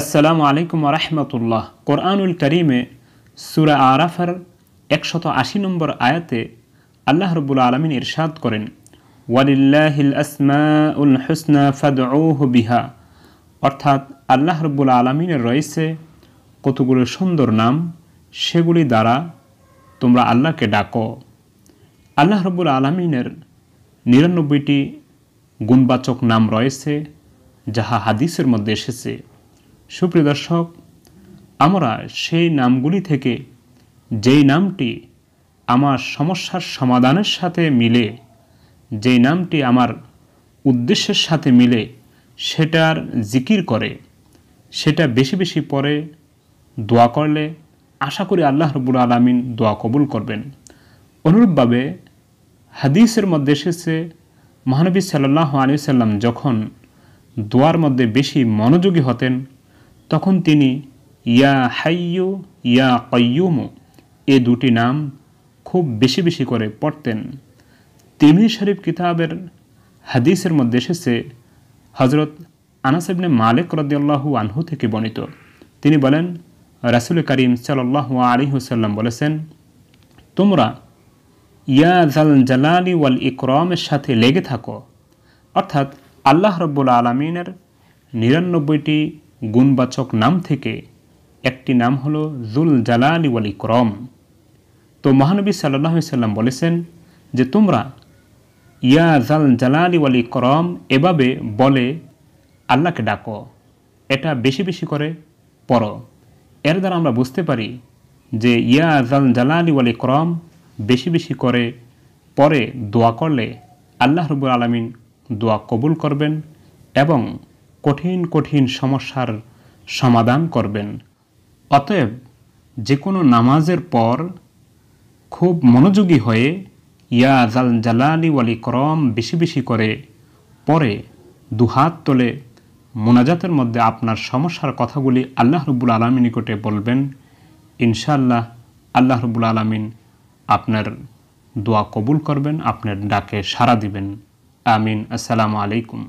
আসসালামু আলাইকুম রহমতুল্লাহ কোরআনুল করিমে সুরা আরাফার একশত আশি নম্বর আয়াতে আল্লাহ রবুল আলমিন ইরশাদ করেন ওয়ালিল্লাহিল আসমা উল হুসনা বিহা অর্থাৎ আল্লাহ রবুল আলমিনের রয়েছে কতগুলো সুন্দর নাম সেগুলি দ্বারা তোমরা আল্লাহকে ডাকো আল্লাহ রবুল আলমিনের নিরানব্বইটি গুণবাচক নাম রয়েছে যাহা হাদিসের মধ্যে এসেছে সুপ্রিয় দর্শক আমরা সেই নামগুলি থেকে যেই নামটি আমার সমস্যার সমাধানের সাথে মিলে যেই নামটি আমার উদ্দেশ্যের সাথে মিলে সেটার জিকির করে সেটা বেশি বেশি পরে দোয়া করলে আশা করি আল্লাহ রবুল আলমিন দোয়া কবুল করবেন অনুরূপভাবে হাদিসের মধ্যে এসেছে মহানবী সাল্লাহ আলি সাল্লাম যখন দোয়ার মধ্যে বেশি মনোযোগী হতেন তখন তিনি ইয়া হাইয়ু ইয়া কয়ুমু এ দুটি নাম খুব বেশি বেশি করে পড়তেন তিমিরি শরীফ কিতাবের হাদিসের মধ্যে এসেছে হজরত আনাসেবনে মালিক রদিয়াল্লাহু আনহু থেকে বর্ণিত তিনি বলেন রাসুল করিম সাল্লাহ আলী হুসাল্লাম বলেছেন তোমরা ইয়া জাল জালালি ওয়াল ইকরমের সাথে লেগে থাকো অর্থাৎ আল্লাহ রব্বুল আলমিনের নিরানব্বইটি গুণবাচক নাম থেকে একটি নাম হল জুল জালালি ওয়াল ইকরম তো মহানবী সাল্লাহ সাল্লাম বলেছেন যে তোমরা ইয়া জাল জালালি ওয়ালি করম এভাবে বলে আল্লাহকে ডাকো এটা বেশি বেশি করে পড়ো এর দ্বারা আমরা বুঝতে পারি যে ইয়া জাল জালালি ওয়ালি করম বেশি বেশি করে পরে দোয়া করলে আল্লাহ রবুল আলমিন দোয়া কবুল করবেন এবং কঠিন কঠিন সমস্যার সমাধান করবেন অতএব যে কোনো নামাজের পর খুব মনোযোগী হয়ে ইয়া জাল জালালি ওয়ালি করম বেশি বেশি করে পরে দুহাত তোলে মোনাজাতের মধ্যে আপনার সমস্যার কথাগুলি আল্লাহ রবুল আলমী নিকটে বলবেন ইনশাল্লাহ আল্লাহ রবুল আলমিন আপনার দোয়া কবুল করবেন আপনার ডাকে সাড়া দিবেন আমিন আসসালামু আলাইকুম